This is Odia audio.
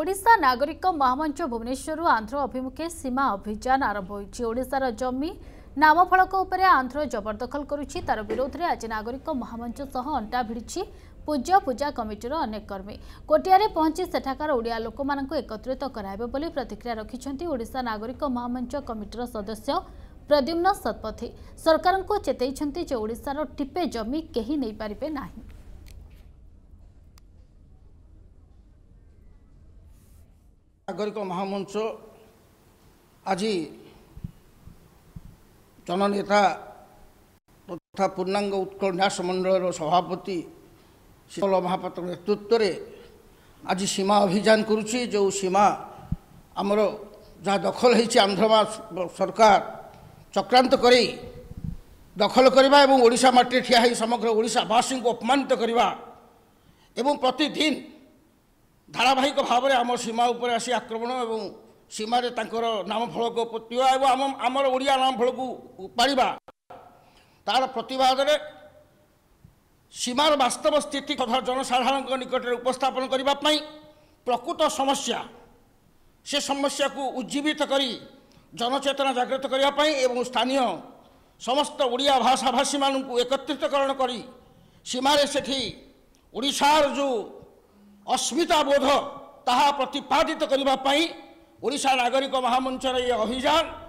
ଓଡ଼ିଶା ନାଗରିକ ମହାମଞ୍ଚ ଭୁବନେଶ୍ୱରରୁ ଆନ୍ଧ୍ର ଅଭିମୁଖେ ସୀମା ଅଭିଯାନ ଆରମ୍ଭ ହୋଇଛି ଓଡ଼ିଶାର ଜମି ନାମଫଳକ ଉପରେ ଆନ୍ଧ୍ର ଜବରଦଖଲ କରୁଛି ତାର ବିରୋଧରେ ଆଜି ନାଗରିକ ମହାମଞ୍ଚ ସହ ଅଣ୍ଟା ଭିଡ଼ିଛି ପୂଜ୍ୟ ପୂଜା କମିଟିର ଅନେକ କର୍ମୀ କୋଟିଆରେ ପହଞ୍ଚି ସେଠାକାର ଓଡ଼ିଆ ଲୋକମାନଙ୍କୁ ଏକତ୍ରିତ କରାଇବେ ବୋଲି ପ୍ରତିକ୍ରିୟା ରଖିଛନ୍ତି ଓଡ଼ିଶା ନାଗରିକ ମହାମଞ୍ଚ କମିଟିର ସଦସ୍ୟ ପ୍ରଦ୍ୟୁମ୍ନ ଶତପଥୀ ସରକାରଙ୍କୁ ଚେତେଇଛନ୍ତି ଯେ ଓଡ଼ିଶାର ଟିପେ ଜମି କେହି ନେଇପାରିବେ ନାହିଁ ନାଗରିକ ମହାମଞ୍ଚ ଆଜି ଜନନେତା ତଥା ପୂର୍ଣ୍ଣାଙ୍ଗ ଉତ୍କଳ ନ୍ୟାସ ମଣ୍ଡଳର ସଭାପତି ଶୀତଳ ମହାପାତ୍ର ନେତୃତ୍ୱରେ ଆଜି ସୀମା ଅଭିଯାନ କରୁଛି ଯେଉଁ ସୀମା ଆମର ଯାହା ଦଖଲ ହେଇଛି ଆନ୍ଧ୍ରମା ସରକାର ଚକ୍ରାନ୍ତ କରି ଦଖଲ କରିବା ଏବଂ ଓଡ଼ିଶା ମାଟିରେ ଠିଆ ହୋଇ ସମଗ୍ର ଓଡ଼ିଶାବାସୀଙ୍କୁ ଅପମାନିତ କରିବା ଏବଂ ପ୍ରତିଦିନ ধারাবাহিক ভাবে আমার সীমা উপরে আসি আক্রমণ এবং সীমার তাঁর নাম ফলক পোতিবা এবং আমার ওড়িয়া নাম ফলক উপাড়া তার প্রতবাদে সীমার বাস্তব স্থিতি কথা জনসাধারণ নিকটে উপস্থাপন করা প্রকৃত সমস্যা সে সমস্যাকে উজ্জীবিত করে জনচেতনা জাগ্রত করা এবং স্থানীয় সমস্ত ওড়িয়া ভাষাভাষী মানুষ একত্রিতকরণ করে সীমার সেটি ওড়িশার যে ଅସ୍ମିତାବୋଧ ତାହା ପ୍ରତିପାଦିତ କରିବା ପାଇଁ ଓଡ଼ିଶା ନାଗରିକ ମହାମଞ୍ଚର ଏ ଅଭିଯାନ